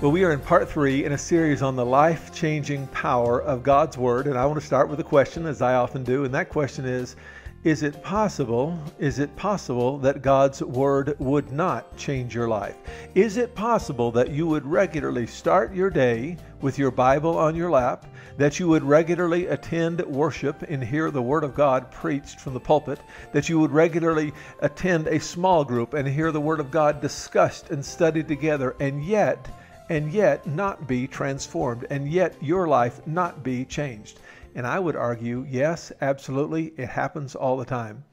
Well, we are in part three in a series on the life changing power of God's Word. And I want to start with a question, as I often do. And that question is Is it possible, is it possible that God's Word would not change your life? Is it possible that you would regularly start your day with your Bible on your lap, that you would regularly attend worship and hear the Word of God preached from the pulpit, that you would regularly attend a small group and hear the Word of God discussed and studied together, and yet, and yet not be transformed, and yet your life not be changed. And I would argue, yes, absolutely, it happens all the time.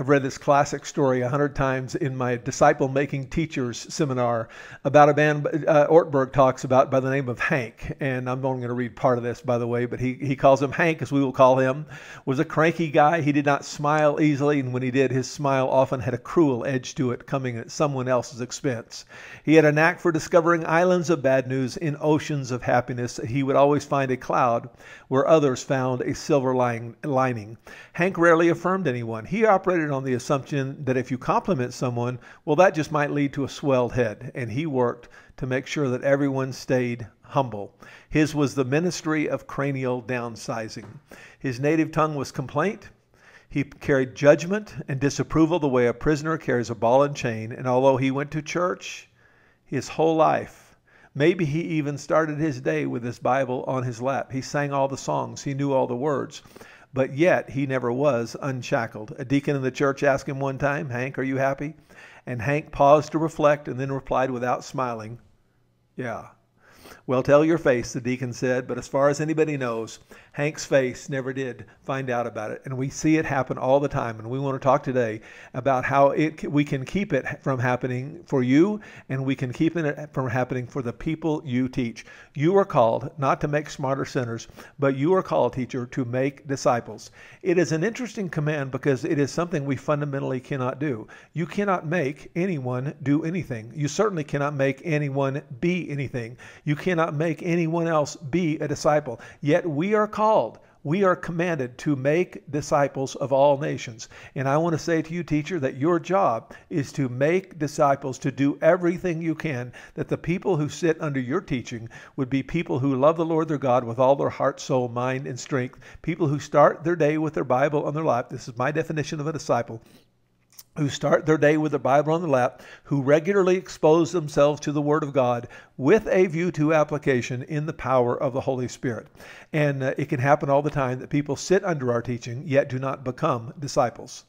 I've read this classic story a hundred times in my disciple making teachers seminar about a man uh, Ortberg talks about by the name of Hank, and I'm only going to read part of this by the way, but he he calls him Hank as we will call him, was a cranky guy. He did not smile easily, and when he did, his smile often had a cruel edge to it, coming at someone else's expense. He had a knack for discovering islands of bad news in oceans of happiness. He would always find a cloud where others found a silver lining. Hank rarely affirmed anyone. He operated operated on the assumption that if you compliment someone, well, that just might lead to a swelled head. And he worked to make sure that everyone stayed humble. His was the ministry of cranial downsizing. His native tongue was complaint. He carried judgment and disapproval the way a prisoner carries a ball and chain. And although he went to church his whole life, maybe he even started his day with his Bible on his lap. He sang all the songs, he knew all the words but yet he never was unshackled. A deacon in the church asked him one time, Hank, are you happy? And Hank paused to reflect and then replied without smiling, Yeah. Well, tell your face, the deacon said, but as far as anybody knows, Hank's face never did find out about it. And we see it happen all the time. And we want to talk today about how it, we can keep it from happening for you and we can keep it from happening for the people you teach. You are called not to make smarter sinners, but you are called, teacher, to make disciples. It is an interesting command because it is something we fundamentally cannot do. You cannot make anyone do anything. You certainly cannot make anyone be anything. You cannot make anyone else be a disciple. Yet we are called called. We are commanded to make disciples of all nations. And I want to say to you, teacher, that your job is to make disciples, to do everything you can, that the people who sit under your teaching would be people who love the Lord their God with all their heart, soul, mind, and strength, people who start their day with their Bible on their lap. This is my definition of a disciple who start their day with the Bible on the lap, who regularly expose themselves to the Word of God with a view to application in the power of the Holy Spirit. And uh, it can happen all the time that people sit under our teaching yet do not become disciples.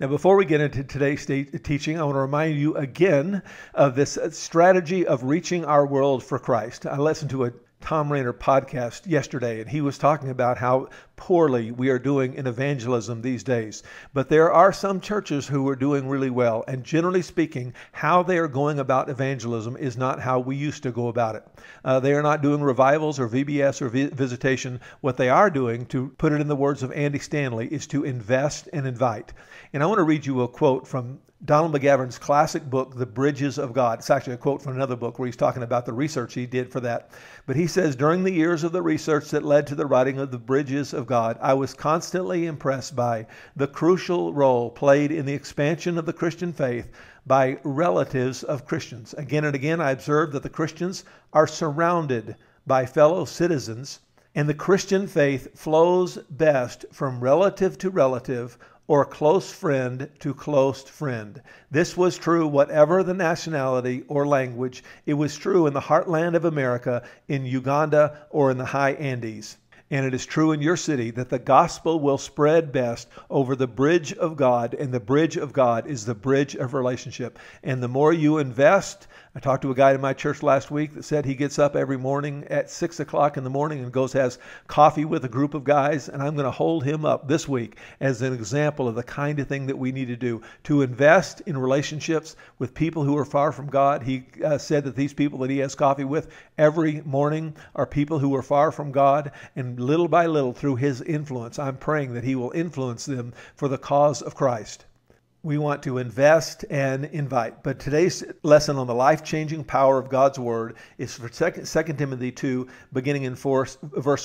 Now, before we get into today's teaching, I want to remind you again of this uh, strategy of reaching our world for Christ. I listened to a Tom Rainer podcast yesterday, and he was talking about how poorly we are doing in evangelism these days. But there are some churches who are doing really well, and generally speaking, how they are going about evangelism is not how we used to go about it. Uh, they are not doing revivals or VBS or visitation. What they are doing, to put it in the words of Andy Stanley, is to invest and invite. And I want to read you a quote from Donald McGavran's classic book, The Bridges of God. It's actually a quote from another book where he's talking about the research he did for that. But he says, During the years of the research that led to the writing of The Bridges of God, I was constantly impressed by the crucial role played in the expansion of the Christian faith by relatives of Christians. Again and again, I observed that the Christians are surrounded by fellow citizens, and the Christian faith flows best from relative to relative or close friend to close friend. This was true whatever the nationality or language. It was true in the heartland of America, in Uganda, or in the high Andes. And it is true in your city that the gospel will spread best over the bridge of God, and the bridge of God is the bridge of relationship. And the more you invest I talked to a guy in my church last week that said he gets up every morning at six o'clock in the morning and goes has coffee with a group of guys, and I'm going to hold him up this week as an example of the kind of thing that we need to do to invest in relationships with people who are far from God. He uh, said that these people that he has coffee with every morning are people who are far from God, and little by little, through his influence, I'm praying that he will influence them for the cause of Christ we want to invest and invite. But today's lesson on the life changing power of God's Word is for 2, Timothy 2, beginning in verse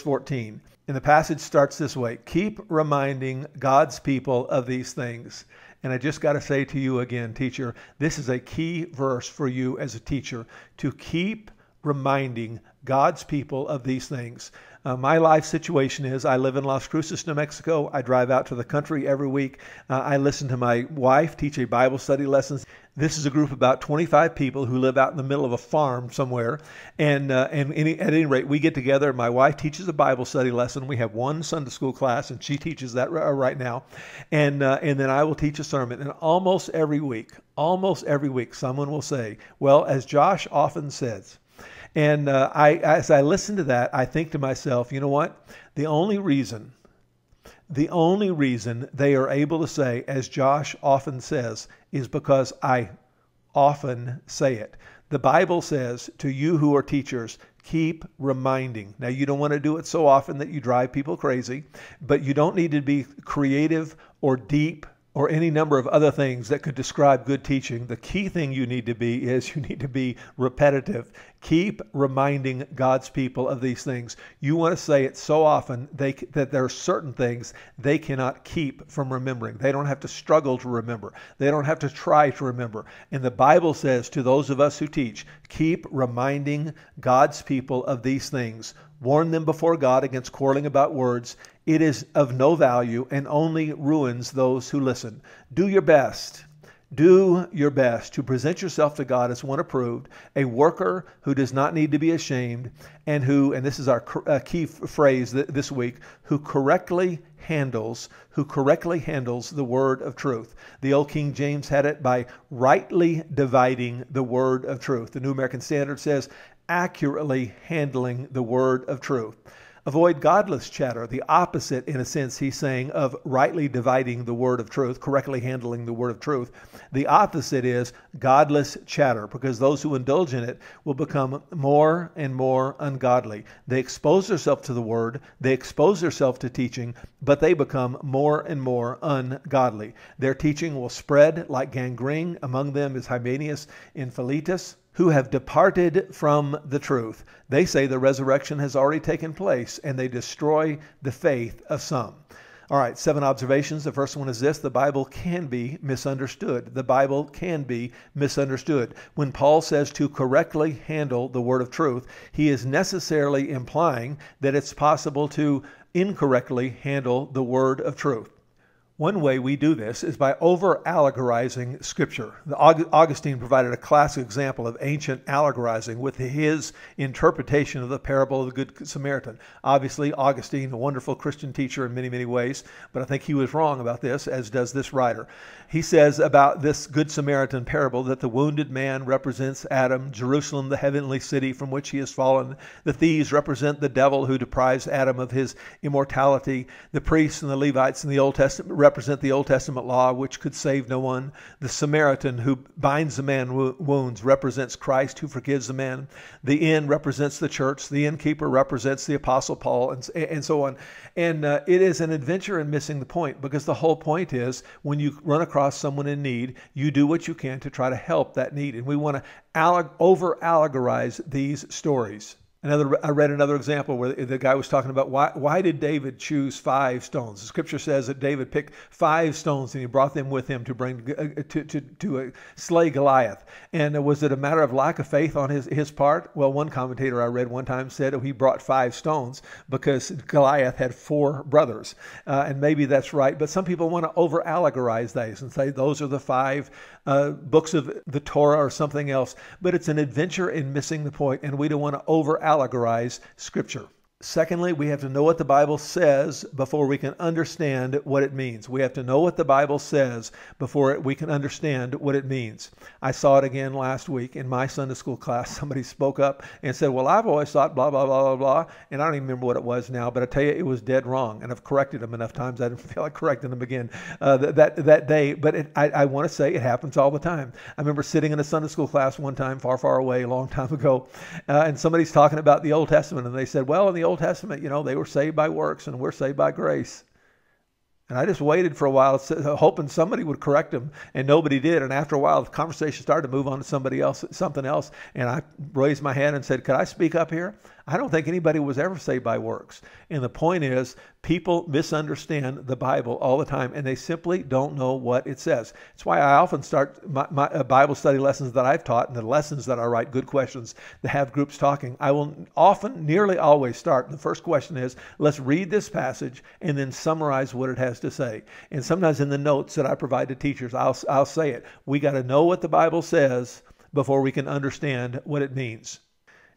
14. And the passage starts this way Keep reminding God's people of these things. And I just got to say to you again, teacher, this is a key verse for you as a teacher to keep reminding God's people of these things. Uh, my life situation is I live in Las Cruces, New Mexico. I drive out to the country every week. Uh, I listen to my wife teach a Bible study lessons. This is a group of about 25 people who live out in the middle of a farm somewhere. And, uh, and any, at any rate, we get together. My wife teaches a Bible study lesson. We have one Sunday school class, and she teaches that uh, right now. And, uh, and then I will teach a sermon. And almost every week, almost every week, someone will say, Well, as Josh often says, and uh, I, as I listen to that, I think to myself, you know what? The only reason, the only reason they are able to say, as Josh often says, is because I often say it. The Bible says to you who are teachers, keep reminding. Now, you don't want to do it so often that you drive people crazy, but you don't need to be creative or deep or any number of other things that could describe good teaching, the key thing you need to be is you need to be repetitive. Keep reminding God's people of these things. You want to say it so often they, that there are certain things they cannot keep from remembering. They don't have to struggle to remember, they don't have to try to remember. And the Bible says to those of us who teach, keep reminding God's people of these things. Warn them before God against quarreling about words it is of no value and only ruins those who listen. Do your best. Do your best to present yourself to God as one approved, a worker who does not need to be ashamed, and who, and this is our uh, key phrase this week, who correctly handles, who correctly handles the word of truth. The old King James had it by rightly dividing the word of truth. The New American Standard says accurately handling the word of truth. Avoid godless chatter, the opposite, in a sense, he's saying, of rightly dividing the word of truth, correctly handling the word of truth. The opposite is godless chatter, because those who indulge in it will become more and more ungodly. They expose themselves to the word, they expose themselves to teaching, but they become more and more ungodly. Their teaching will spread like gangrene. Among them is Hymenius and Philetus who have departed from the truth. They say the resurrection has already taken place, and they destroy the faith of some. All right, seven observations. The first one is this the Bible can be misunderstood. The Bible can be misunderstood. When Paul says to correctly handle the word of truth, he is necessarily implying that it's possible to incorrectly handle the word of truth. One way we do this is by over allegorizing Scripture. Augustine provided a classic example of ancient allegorizing with his interpretation of the parable of the Good Samaritan. Obviously, Augustine, a wonderful Christian teacher in many, many ways, but I think he was wrong about this, as does this writer. He says about this Good Samaritan parable that the wounded man represents Adam, Jerusalem, the heavenly city from which he has fallen. The thieves represent the devil who deprives Adam of his immortality. The priests and the Levites in the Old Testament represent the Old Testament law, which could save no one. The Samaritan who binds the man wo- wounds represents Christ who forgives the man. The inn represents the church. The innkeeper represents the Apostle Paul, and, and so on. And uh, it is an adventure in missing the point because the whole point is when you run across someone in need, you do what you can to try to help that need. And we want to alleg- over allegorize these stories. Another, I read another example where the guy was talking about why, why did David choose five stones? The scripture says that David picked five stones and he brought them with him to bring uh, to, to, to slay Goliath. And uh, was it a matter of lack of faith on his, his part? Well, one commentator I read one time said oh, he brought five stones because Goliath had four brothers. Uh, and maybe that's right, but some people want to over allegorize these and say those are the five uh, books of the Torah or something else. But it's an adventure in missing the point, and we don't want to over allegorize allegorize Scripture. Secondly, we have to know what the Bible says before we can understand what it means. We have to know what the Bible says before we can understand what it means. I saw it again last week in my Sunday school class. Somebody spoke up and said, Well, I've always thought blah, blah, blah, blah, blah. And I don't even remember what it was now, but I tell you, it was dead wrong. And I've corrected them enough times, I didn't feel like correcting them again uh, that, that day. But it, I, I want to say it happens all the time. I remember sitting in a Sunday school class one time, far, far away, a long time ago, uh, and somebody's talking about the Old Testament. And they said, Well, in the Old Old Testament, you know, they were saved by works and we're saved by grace. And I just waited for a while, hoping somebody would correct him, and nobody did. And after a while, the conversation started to move on to somebody else, something else. And I raised my hand and said, "Could I speak up here? I don't think anybody was ever saved by works. And the point is, people misunderstand the Bible all the time and they simply don't know what it says. It's why I often start my, my uh, Bible study lessons that I've taught and the lessons that I write good questions that have groups talking. I will often, nearly always start. The first question is, let's read this passage and then summarize what it has to say. And sometimes in the notes that I provide to teachers, I'll, I'll say it. We got to know what the Bible says before we can understand what it means.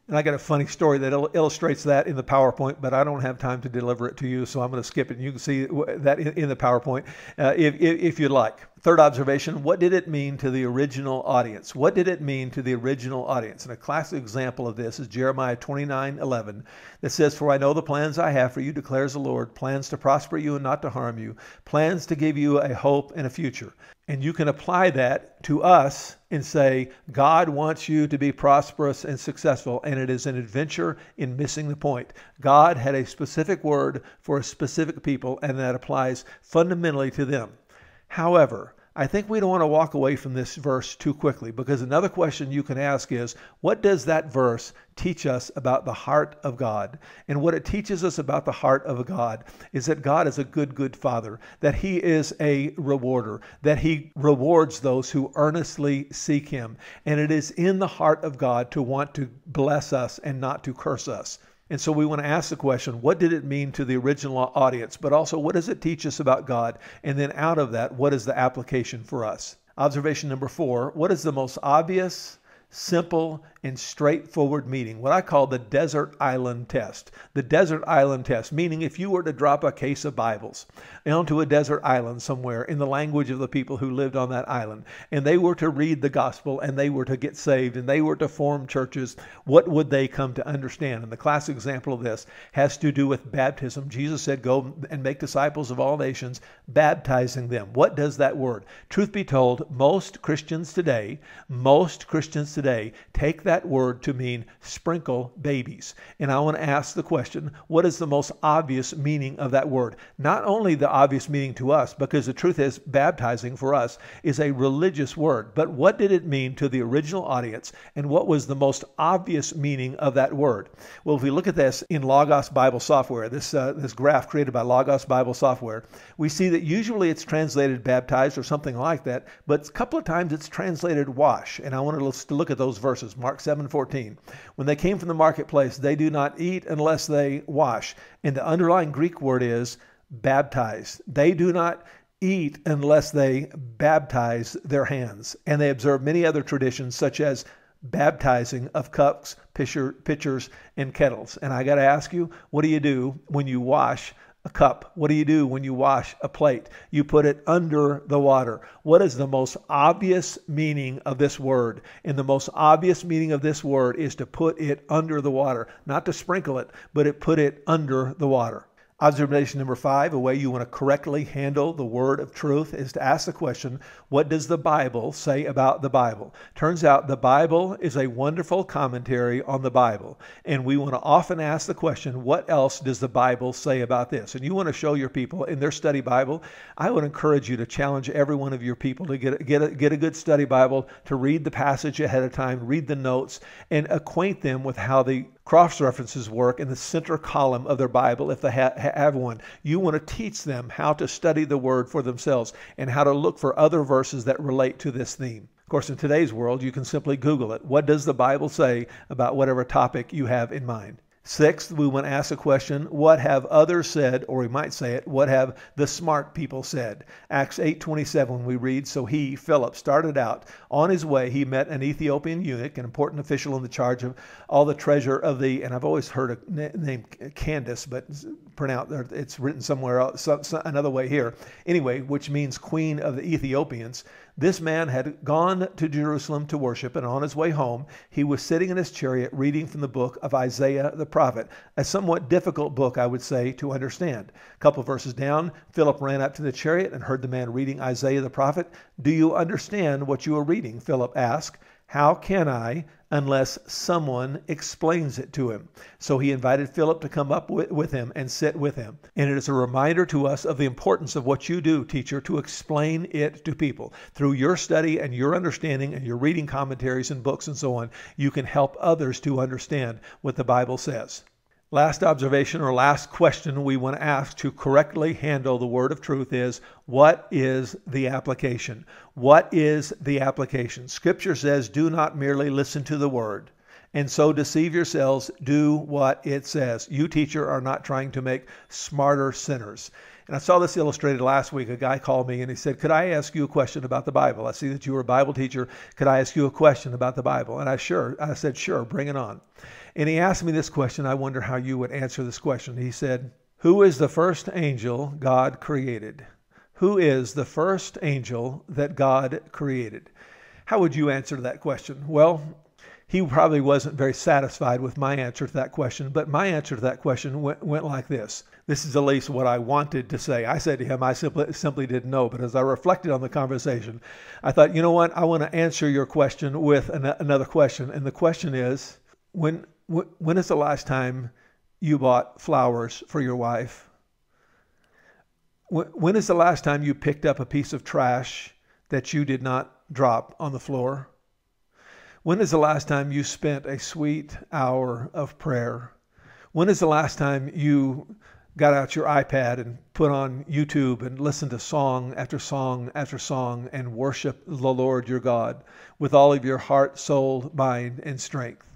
And I got a funny story that il illustrates that in the PowerPoint, but I don't have time to deliver it to you, so I'm going to skip it. And you can see that in, in the PowerPoint uh, if, if, if you'd like. Third observation what did it mean to the original audience? What did it mean to the original audience? And a classic example of this is Jeremiah 29 11 that says, For I know the plans I have for you, declares the Lord, plans to prosper you and not to harm you, plans to give you a hope and a future. And you can apply that to us and say, God wants you to be prosperous and successful. And it is an adventure in missing the point. God had a specific word for a specific people, and that applies fundamentally to them. However, I think we don't want to walk away from this verse too quickly because another question you can ask is what does that verse teach us about the heart of God? And what it teaches us about the heart of God is that God is a good, good Father, that He is a rewarder, that He rewards those who earnestly seek Him. And it is in the heart of God to want to bless us and not to curse us. And so we want to ask the question what did it mean to the original audience, but also what does it teach us about God? And then out of that, what is the application for us? Observation number four what is the most obvious simple and straightforward meeting, what I call the desert island test. The desert island test, meaning if you were to drop a case of Bibles onto a desert island somewhere in the language of the people who lived on that island, and they were to read the gospel and they were to get saved and they were to form churches, what would they come to understand? And the classic example of this has to do with baptism. Jesus said, Go and make disciples of all nations, baptizing them. What does that word? Truth be told, most Christians today, most Christians today take that word to mean sprinkle babies. And I want to ask the question what is the most obvious meaning of that word? Not only the obvious meaning to us, because the truth is, baptizing for us is a religious word, but what did it mean to the original audience and what was the most obvious meaning of that word? Well, if we look at this in Logos Bible software, this, uh, this graph created by Logos Bible software, we see that usually it's translated baptized or something like that, but a couple of times it's translated wash. And I wanted to look look at those verses. Mark 7 14. When they came from the marketplace, they do not eat unless they wash. And the underlying Greek word is baptized. They do not eat unless they baptize their hands. And they observe many other traditions, such as baptizing of cups, pitcher, pitchers, and kettles. And I got to ask you, what do you do when you wash a cup. What do you do when you wash a plate? You put it under the water. What is the most obvious meaning of this word? And the most obvious meaning of this word is to put it under the water, not to sprinkle it, but it put it under the water. Observation number five a way you want to correctly handle the word of truth is to ask the question, What does the Bible say about the Bible? Turns out the Bible is a wonderful commentary on the Bible. And we want to often ask the question, What else does the Bible say about this? And you want to show your people in their study Bible. I would encourage you to challenge every one of your people to get a, get a, get a good study Bible, to read the passage ahead of time, read the notes, and acquaint them with how the cross references work in the center column of their Bible if they ha have one. You want to teach them how to study the Word for themselves and how to look for other verses that relate to this theme. Of course, in today's world, you can simply Google it. What does the Bible say about whatever topic you have in mind? Sixth, we want to ask the question, what have others said, or we might say it, what have the smart people said? Acts 8:27 we read, so he, Philip, started out. On his way, he met an Ethiopian eunuch, an important official in the charge of all the treasure of the and I've always heard a name Candace, but pronounced it's written somewhere else, another way here. Anyway, which means queen of the Ethiopians. This man had gone to Jerusalem to worship, and on his way home, he was sitting in his chariot reading from the book of Isaiah the prophet, a somewhat difficult book, I would say, to understand. A couple verses down, Philip ran up to the chariot and heard the man reading Isaiah the prophet. Do you understand what you are reading? Philip asked. How can I unless someone explains it to him? So he invited Philip to come up with him and sit with him. And it is a reminder to us of the importance of what you do, teacher, to explain it to people. Through your study and your understanding and your reading commentaries and books and so on, you can help others to understand what the Bible says. Last observation or last question we want to ask to correctly handle the word of truth is what is the application? What is the application? Scripture says, do not merely listen to the word and so deceive yourselves. Do what it says. You, teacher, are not trying to make smarter sinners. And I saw this illustrated last week. A guy called me and he said, Could I ask you a question about the Bible? I see that you were a Bible teacher. Could I ask you a question about the Bible? And I sure I said, Sure, bring it on. And he asked me this question. I wonder how you would answer this question. He said, Who is the first angel God created? Who is the first angel that God created? How would you answer that question? Well, he probably wasn't very satisfied with my answer to that question, but my answer to that question went, went like this. This is at least what I wanted to say. I said to him, I simply, simply didn't know. But as I reflected on the conversation, I thought, you know what? I want to answer your question with an, another question. And the question is when, when is the last time you bought flowers for your wife? When is the last time you picked up a piece of trash that you did not drop on the floor? When is the last time you spent a sweet hour of prayer? When is the last time you got out your iPad and put on YouTube and listened to song after song after song and worship the Lord your God with all of your heart, soul, mind, and strength?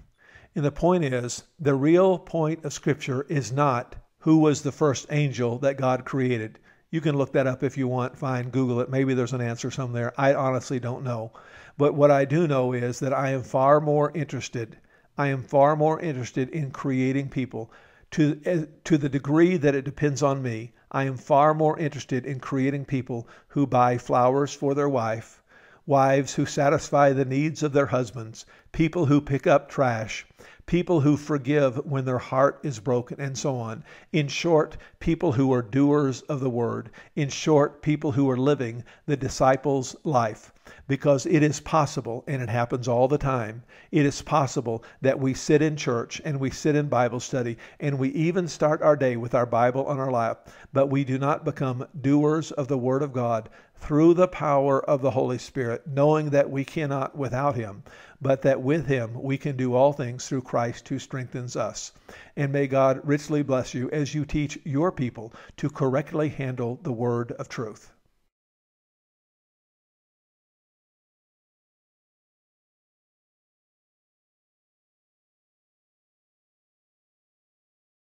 And the point is, the real point of Scripture is not who was the first angel that God created. You can look that up if you want, fine, Google it. Maybe there's an answer somewhere. I honestly don't know. But what I do know is that I am far more interested. I am far more interested in creating people to, eh, to the degree that it depends on me. I am far more interested in creating people who buy flowers for their wife wives who satisfy the needs of their husbands, people who pick up trash, people who forgive when their heart is broken, and so on. In short, people who are doers of the word. In short, people who are living the disciples' life. Because it is possible, and it happens all the time, it is possible that we sit in church and we sit in Bible study and we even start our day with our Bible on our lap, but we do not become doers of the Word of God, through the power of the Holy Spirit, knowing that we cannot without Him, but that with Him we can do all things through Christ who strengthens us. And may God richly bless you as you teach your people to correctly handle the word of truth.